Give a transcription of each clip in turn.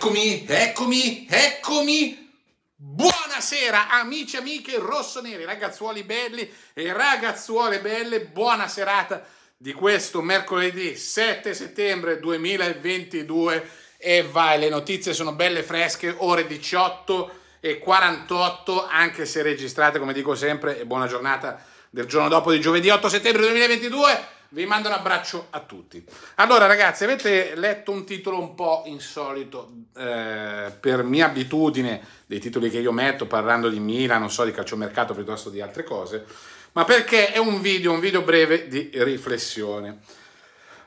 Eccomi, eccomi, eccomi! Buonasera amici, e amiche rossoneri, ragazzuoli belli e ragazzuole belle, buona serata di questo mercoledì 7 settembre 2022 e vai, le notizie sono belle fresche, ore 18 e 48 anche se registrate come dico sempre e buona giornata del giorno dopo di giovedì 8 settembre 2022 vi mando un abbraccio a tutti. Allora ragazzi, avete letto un titolo un po' insolito eh, per mia abitudine dei titoli che io metto parlando di Milan, non so, di calciomercato piuttosto di altre cose, ma perché è un video, un video breve di riflessione.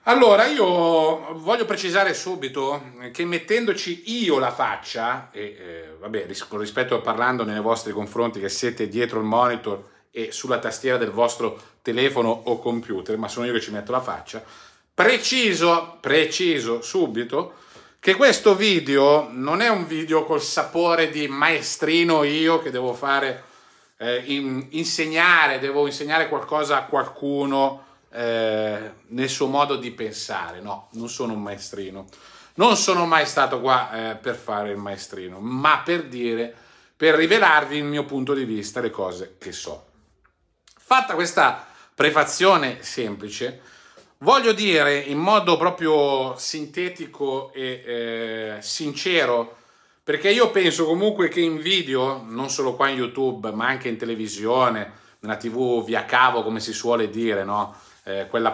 Allora, io voglio precisare subito che mettendoci io la faccia, e eh, vabbè, rispetto parlando nei vostri confronti che siete dietro il monitor e sulla tastiera del vostro telefono o computer, ma sono io che ci metto la faccia, preciso, preciso subito, che questo video non è un video col sapore di maestrino io che devo fare, eh, in, insegnare, devo insegnare qualcosa a qualcuno eh, nel suo modo di pensare, no, non sono un maestrino. Non sono mai stato qua eh, per fare il maestrino, ma per dire, per rivelarvi il mio punto di vista, le cose che so. Fatta questa prefazione semplice, voglio dire in modo proprio sintetico e eh, sincero, perché io penso comunque che in video, non solo qua in YouTube, ma anche in televisione, nella TV via cavo, come si suole dire, no? eh, quella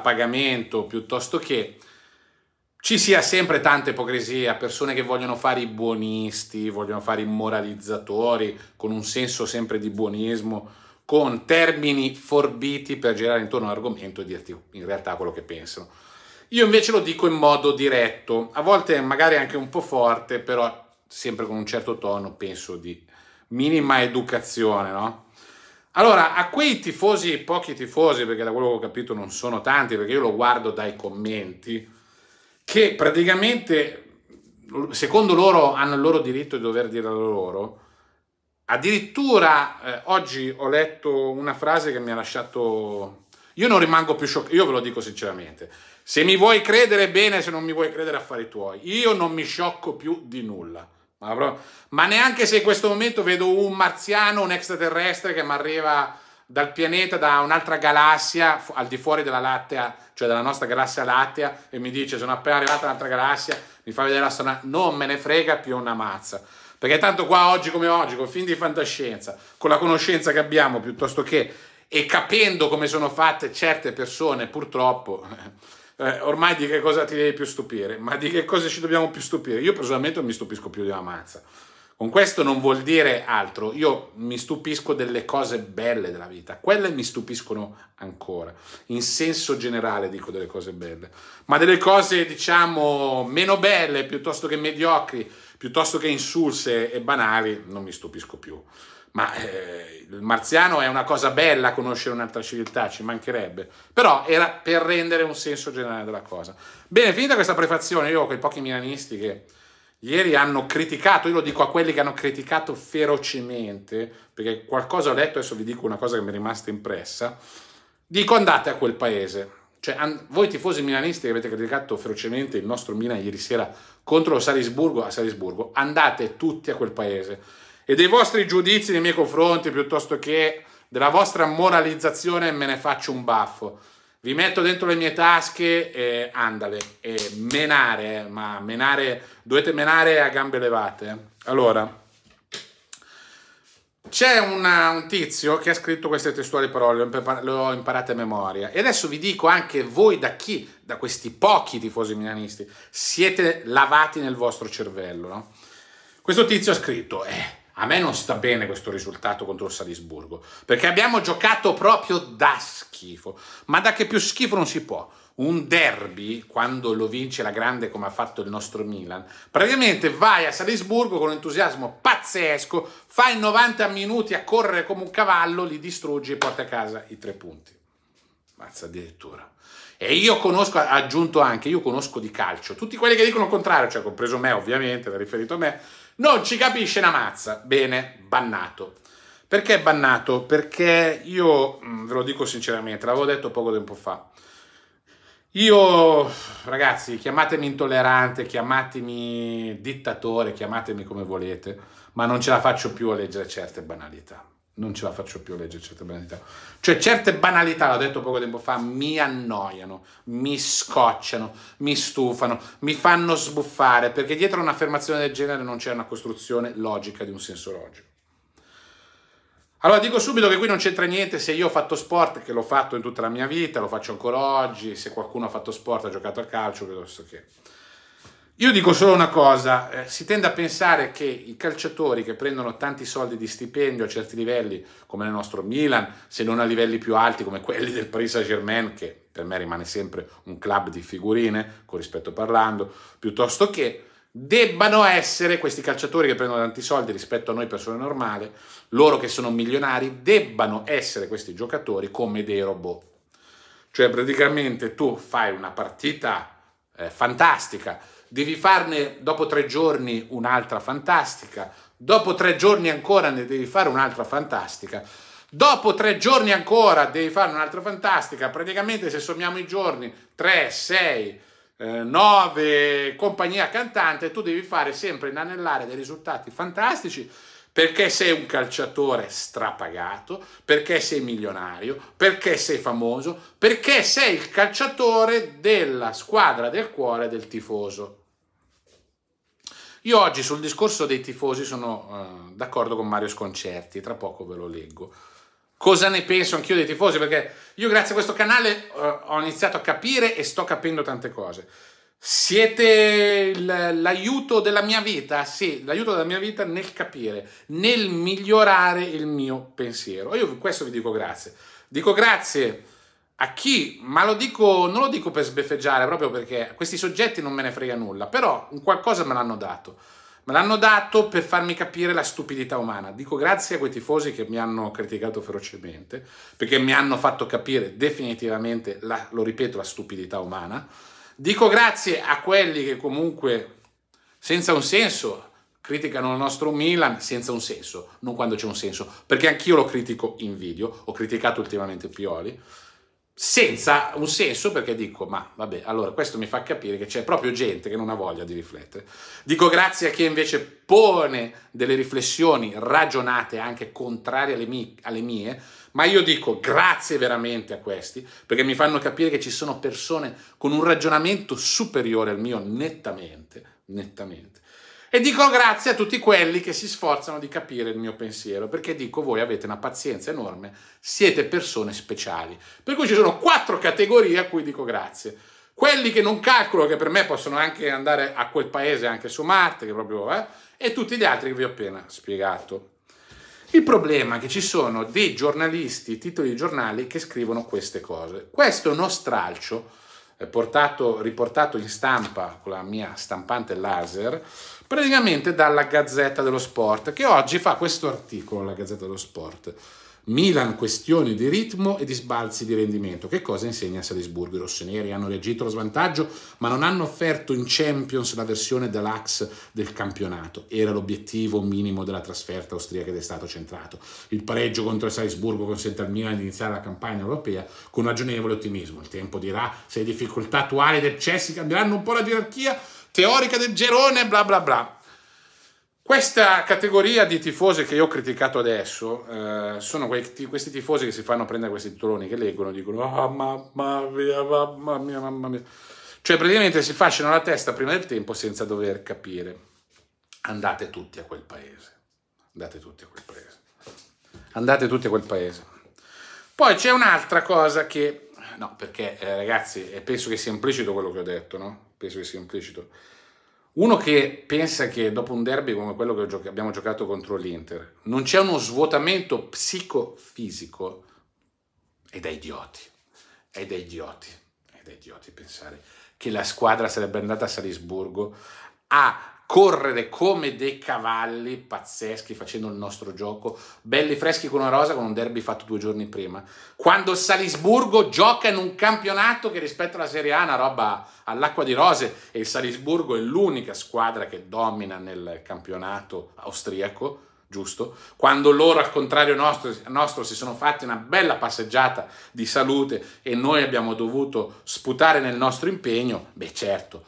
piuttosto che ci sia sempre tanta ipocrisia, persone che vogliono fare i buonisti, vogliono fare i moralizzatori con un senso sempre di buonismo con termini forbiti per girare intorno all'argomento e dirti oh, in realtà quello che pensano. Io invece lo dico in modo diretto, a volte magari anche un po' forte, però sempre con un certo tono, penso, di minima educazione, no? Allora, a quei tifosi, pochi tifosi, perché da quello che ho capito non sono tanti, perché io lo guardo dai commenti, che praticamente, secondo loro, hanno il loro diritto di dover dire la loro, Addirittura eh, oggi ho letto una frase che mi ha lasciato... Io non rimango più scioccato, io ve lo dico sinceramente. Se mi vuoi credere bene, se non mi vuoi credere affari tuoi. Io non mi sciocco più di nulla. Ma, ma neanche se in questo momento vedo un marziano, un extraterrestre che mi arriva dal pianeta, da un'altra galassia, al di fuori della Lattea, cioè della nostra galassia Lattea, e mi dice sono appena arrivata un'altra galassia, mi fa vedere la strana, non me ne frega più una mazza. Perché tanto qua oggi come oggi, con film di fantascienza, con la conoscenza che abbiamo piuttosto che e capendo come sono fatte certe persone, purtroppo, eh, ormai di che cosa ti devi più stupire? Ma di che cosa ci dobbiamo più stupire? Io personalmente non mi stupisco più di una mazza. Con questo non vuol dire altro, io mi stupisco delle cose belle della vita, quelle mi stupiscono ancora, in senso generale dico delle cose belle, ma delle cose diciamo meno belle piuttosto che mediocri, piuttosto che insulse e banali, non mi stupisco più. Ma eh, il marziano è una cosa bella conoscere un'altra civiltà, ci mancherebbe. Però era per rendere un senso generale della cosa. Bene, finita questa prefazione, io ho quei pochi milanisti che ieri hanno criticato, io lo dico a quelli che hanno criticato ferocemente, perché qualcosa ho letto, adesso vi dico una cosa che mi è rimasta impressa, dico andate a quel paese cioè, an- voi tifosi milanisti che avete criticato ferocemente il nostro Milan ieri sera contro Salisburgo, a Salisburgo, andate tutti a quel paese. E dei vostri giudizi nei miei confronti, piuttosto che della vostra moralizzazione, me ne faccio un baffo. Vi metto dentro le mie tasche e andale. E menare, eh, ma menare, dovete menare a gambe levate. Eh. Allora... C'è un tizio che ha scritto queste testuali parole, le ho imparate a memoria. E adesso vi dico anche voi da chi, da questi pochi tifosi milanisti, siete lavati nel vostro cervello. No? Questo tizio ha scritto, eh, a me non sta bene questo risultato contro il Salisburgo, perché abbiamo giocato proprio da schifo, ma da che più schifo non si può. Un derby, quando lo vince la grande come ha fatto il nostro Milan, praticamente vai a Salisburgo con un entusiasmo pazzesco, fai 90 minuti a correre come un cavallo, li distruggi e porti a casa i tre punti. Mazza addirittura. E io conosco, ha aggiunto anche, io conosco di calcio, tutti quelli che dicono il contrario, cioè compreso me ovviamente, l'ha riferito a me, non ci capisce una mazza. Bene, bannato. Perché bannato? Perché io, mm, ve lo dico sinceramente, l'avevo detto poco tempo fa. Io, ragazzi, chiamatemi intollerante, chiamatemi dittatore, chiamatemi come volete, ma non ce la faccio più a leggere certe banalità non ce la faccio più a leggere certe banalità. Cioè, certe banalità, l'ho detto poco tempo fa, mi annoiano, mi scocciano, mi stufano, mi fanno sbuffare, perché dietro un'affermazione del genere non c'è una costruzione logica di un senso logico. Allora dico subito che qui non c'entra niente se io ho fatto sport, che l'ho fatto in tutta la mia vita, lo faccio ancora oggi, se qualcuno ha fatto sport, ha giocato a calcio, piuttosto che... Io dico solo una cosa, eh, si tende a pensare che i calciatori che prendono tanti soldi di stipendio a certi livelli, come nel nostro Milan, se non a livelli più alti come quelli del Paris Saint-Germain, che per me rimane sempre un club di figurine, con rispetto parlando, piuttosto che debbano essere questi calciatori che prendono tanti soldi rispetto a noi persone normali, loro che sono milionari, debbano essere questi giocatori come dei robot. Cioè praticamente tu fai una partita eh, fantastica, devi farne dopo tre giorni un'altra fantastica, dopo tre giorni ancora ne devi fare un'altra fantastica, dopo tre giorni ancora devi fare un'altra fantastica, praticamente se sommiamo i giorni 3, 6, 9, compagnia cantante, tu devi fare sempre in inanellare dei risultati fantastici perché sei un calciatore strapagato, perché sei milionario, perché sei famoso, perché sei il calciatore della squadra del cuore del tifoso. Io oggi sul discorso dei tifosi sono eh, d'accordo con Mario Sconcerti, tra poco ve lo leggo. Cosa ne penso anch'io dei tifosi? Perché io grazie a questo canale eh, ho iniziato a capire e sto capendo tante cose. Siete l'aiuto della mia vita? Sì, l'aiuto della mia vita nel capire, nel migliorare il mio pensiero. io per questo vi dico grazie. Dico grazie a chi, ma lo dico, non lo dico per sbeffeggiare, proprio perché questi soggetti non me ne frega nulla, però un qualcosa me l'hanno dato. Me l'hanno dato per farmi capire la stupidità umana. Dico grazie a quei tifosi che mi hanno criticato ferocemente, perché mi hanno fatto capire definitivamente, la, lo ripeto, la stupidità umana Dico grazie a quelli che comunque senza un senso criticano il nostro Milan senza un senso, non quando c'è un senso, perché anch'io lo critico in video, ho criticato ultimamente Pioli, senza un senso perché dico, ma vabbè, allora questo mi fa capire che c'è proprio gente che non ha voglia di riflettere. Dico grazie a chi invece pone delle riflessioni ragionate, anche contrarie alle mie, alle mie ma io dico grazie veramente a questi, perché mi fanno capire che ci sono persone con un ragionamento superiore al mio nettamente, nettamente. E dico grazie a tutti quelli che si sforzano di capire il mio pensiero, perché dico voi avete una pazienza enorme, siete persone speciali. Per cui ci sono quattro categorie a cui dico grazie. Quelli che non calcolo, che per me possono anche andare a quel paese, anche su Marte, che proprio, eh, e tutti gli altri che vi ho appena spiegato. Il problema è che ci sono dei giornalisti, titoli di giornali, che scrivono queste cose. Questo è uno stralcio eh, portato, riportato in stampa con la mia stampante laser, praticamente dalla Gazzetta dello Sport, che oggi fa questo articolo, la Gazzetta dello Sport. Milan questione di ritmo e di sbalzi di rendimento. Che cosa insegna Salisburgo? I rossoneri hanno reagito allo svantaggio, ma non hanno offerto in Champions la versione deluxe del campionato. Era l'obiettivo minimo della trasferta austriaca ed è stato centrato. Il pareggio contro il Salisburgo consente al Milan di iniziare la campagna europea con ragionevole ottimismo. Il tempo dirà se le difficoltà attuali del Chelsea cambieranno un po' la gerarchia teorica del Gerone, bla bla bla questa categoria di tifosi che io ho criticato adesso eh, sono quei, questi tifosi che si fanno prendere questi titoloni che leggono e dicono oh, ah, mamma mia, mamma mia, mamma mia. Cioè praticamente si fasciano la testa prima del tempo senza dover capire. Andate tutti a quel paese. Andate tutti a quel paese. Andate tutti a quel paese. Poi c'è un'altra cosa che... No, perché eh, ragazzi, eh, penso che sia implicito quello che ho detto, no? Penso che sia implicito uno che pensa che dopo un derby come quello che abbiamo giocato contro l'Inter non c'è uno svuotamento psicofisico è da idioti, è da idioti, è da idioti pensare che la squadra sarebbe andata a Salisburgo a correre come dei cavalli pazzeschi facendo il nostro gioco, belli freschi con una rosa con un derby fatto due giorni prima. Quando il Salisburgo gioca in un campionato che rispetto alla Serie A è una roba all'acqua di rose e il Salisburgo è l'unica squadra che domina nel campionato austriaco, giusto? Quando loro al contrario nostro, nostro, si sono fatti una bella passeggiata di salute e noi abbiamo dovuto sputare nel nostro impegno, beh certo,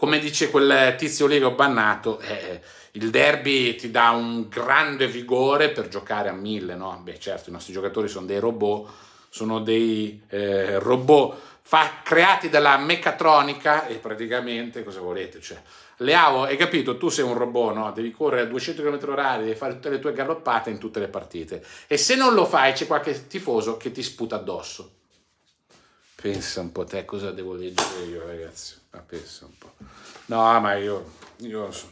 come dice quel tizio lì che ho bannato, eh, il derby ti dà un grande vigore per giocare a mille, no? Beh, certo, i nostri giocatori sono dei robot, sono dei eh, robot fa, creati dalla meccatronica e praticamente cosa volete, cioè, Leao, hai capito, tu sei un robot, no? Devi correre a 200 km/h, devi fare tutte le tue galoppate in tutte le partite. E se non lo fai c'è qualche tifoso che ti sputa addosso. Pensa un po' te cosa devo leggere io, ragazzi. Ma pensa un po'. No, ma io, io so.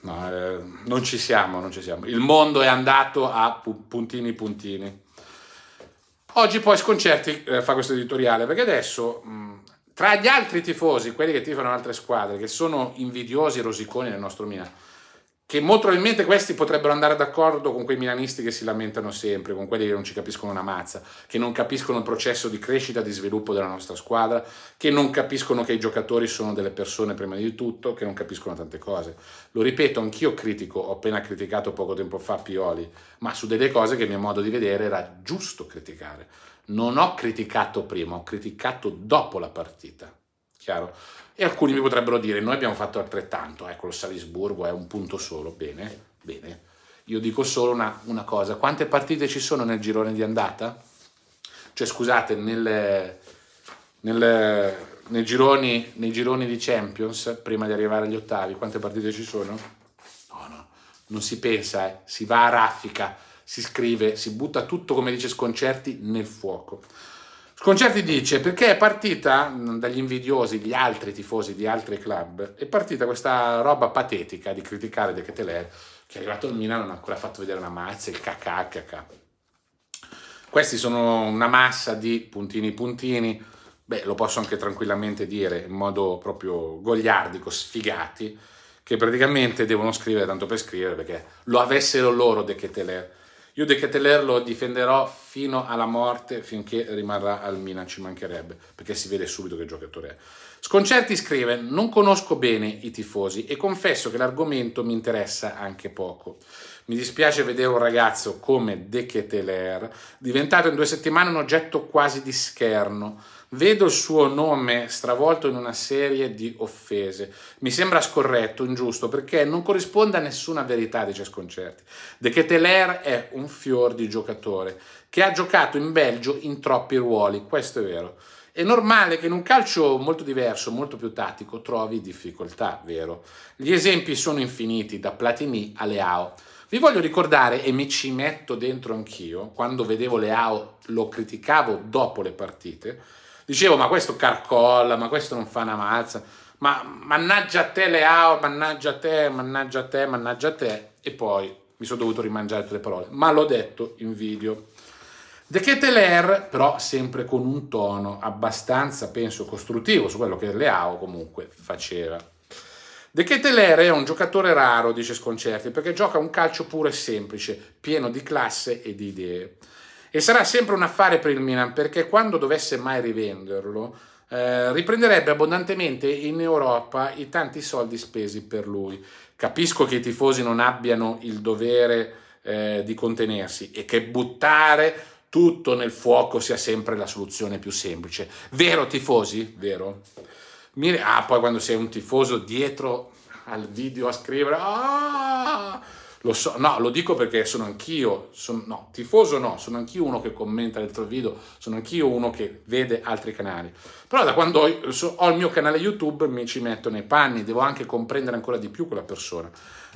no, eh, non ci siamo, non ci siamo. Il mondo è andato a puntini puntini. Oggi poi Sconcerti eh, fa questo editoriale, perché adesso mh, tra gli altri tifosi, quelli che tifano altre squadre, che sono invidiosi e rosiconi nel nostro Milan, che molto probabilmente questi potrebbero andare d'accordo con quei milanisti che si lamentano sempre, con quelli che non ci capiscono una mazza, che non capiscono il processo di crescita, di sviluppo della nostra squadra, che non capiscono che i giocatori sono delle persone prima di tutto, che non capiscono tante cose. Lo ripeto, anch'io critico, ho appena criticato poco tempo fa Pioli, ma su delle cose che a mio modo di vedere era giusto criticare. Non ho criticato prima, ho criticato dopo la partita. Chiaro? E alcuni mi potrebbero dire, noi abbiamo fatto altrettanto, ecco lo Salisburgo è un punto solo, bene, bene. Io dico solo una, una cosa, quante partite ci sono nel girone di andata? Cioè scusate, nel, nel, nei, gironi, nei gironi di Champions, prima di arrivare agli ottavi, quante partite ci sono? No, no, non si pensa, eh. si va a raffica, si scrive, si butta tutto, come dice Sconcerti, nel fuoco. Sconcerti dice perché è partita mm, dagli invidiosi, gli altri tifosi di altri club, è partita questa roba patetica di criticare De Keteler che è arrivato al Milano non ha ancora fatto vedere una mazza, il KKK. Questi sono una massa di puntini puntini, beh lo posso anche tranquillamente dire in modo proprio gogliardico, sfigati, che praticamente devono scrivere tanto per scrivere perché lo avessero loro De Keteler. Io De Keteler lo difenderò fino alla morte, finché rimarrà al Milan, ci mancherebbe, perché si vede subito che giocatore è. Sconcerti scrive, non conosco bene i tifosi e confesso che l'argomento mi interessa anche poco. Mi dispiace vedere un ragazzo come De Keteler, diventato in due settimane un oggetto quasi di scherno, Vedo il suo nome stravolto in una serie di offese. Mi sembra scorretto, ingiusto, perché non corrisponde a nessuna verità, dice Sconcerti. De Keteler è un fior di giocatore che ha giocato in Belgio in troppi ruoli, questo è vero. È normale che in un calcio molto diverso, molto più tattico, trovi difficoltà, vero? Gli esempi sono infiniti, da Platini a Leao. Vi voglio ricordare, e mi ci metto dentro anch'io, quando vedevo Leao lo criticavo dopo le partite, dicevo ma questo carcolla, ma questo non fa una mazza, ma mannaggia a te Leao, mannaggia a te, mannaggia a te, mannaggia a te, e poi mi sono dovuto rimangiare tutte le parole, ma l'ho detto in video. De Keteler, però sempre con un tono abbastanza, penso, costruttivo su quello che Leao comunque faceva. De Keteler è un giocatore raro, dice Sconcerti, perché gioca un calcio puro e semplice, pieno di classe e di idee. E sarà sempre un affare per il Milan, perché quando dovesse mai rivenderlo, eh, riprenderebbe abbondantemente in Europa i tanti soldi spesi per lui. Capisco che i tifosi non abbiano il dovere eh, di contenersi e che buttare tutto nel fuoco sia sempre la soluzione più semplice. Vero tifosi? Vero? ah, poi quando sei un tifoso dietro al video a scrivere, ah, lo so, no, lo dico perché sono anch'io, son, no, tifoso no, sono anch'io uno che commenta dentro il video, sono anch'io uno che vede altri canali. Però da quando ho, ho il mio canale YouTube mi ci metto nei panni, devo anche comprendere ancora di più quella persona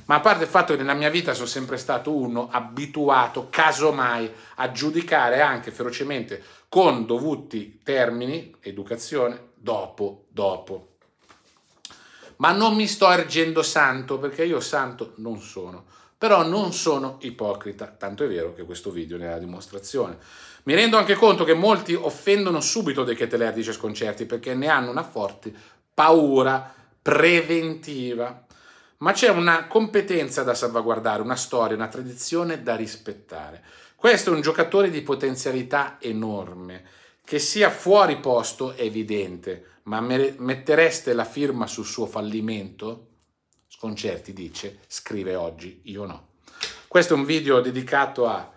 ma a parte il fatto che nella mia vita sono sempre stato uno abituato, casomai, a giudicare anche ferocemente con dovuti termini, educazione, dopo, dopo. Ma non mi sto ergendo santo perché io santo non sono, però non sono ipocrita, tanto è vero che questo video ne è la dimostrazione. Mi rendo anche conto che molti offendono subito dei che te le dice sconcerti perché ne hanno una forte paura preventiva ma c'è una competenza da salvaguardare, una storia, una tradizione da rispettare. Questo è un giocatore di potenzialità enorme, che sia fuori posto è evidente, ma mettereste la firma sul suo fallimento? Sconcerti dice, scrive oggi, io no. Questo è un video dedicato ad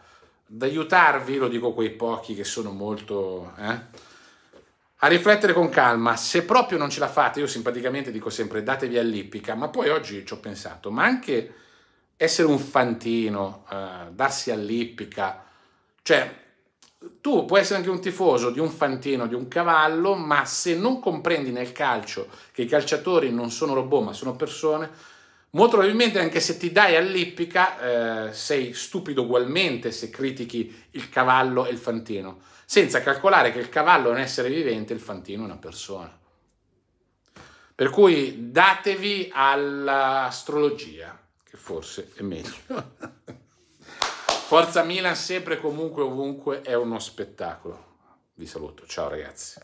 aiutarvi, lo dico quei pochi che sono molto... Eh? a riflettere con calma, se proprio non ce la fate, io simpaticamente dico sempre datevi all'ippica, ma poi oggi ci ho pensato, ma anche essere un fantino, eh, darsi all'ippica, cioè tu puoi essere anche un tifoso di un fantino, di un cavallo, ma se non comprendi nel calcio che i calciatori non sono robot ma sono persone, molto probabilmente anche se ti dai all'ippica eh, sei stupido ugualmente se critichi il cavallo e il fantino senza calcolare che il cavallo è un essere vivente e il fantino è una persona. Per cui datevi all'astrologia, che forse è meglio. Forza Milan sempre, comunque, ovunque, è uno spettacolo. Vi saluto, ciao ragazzi.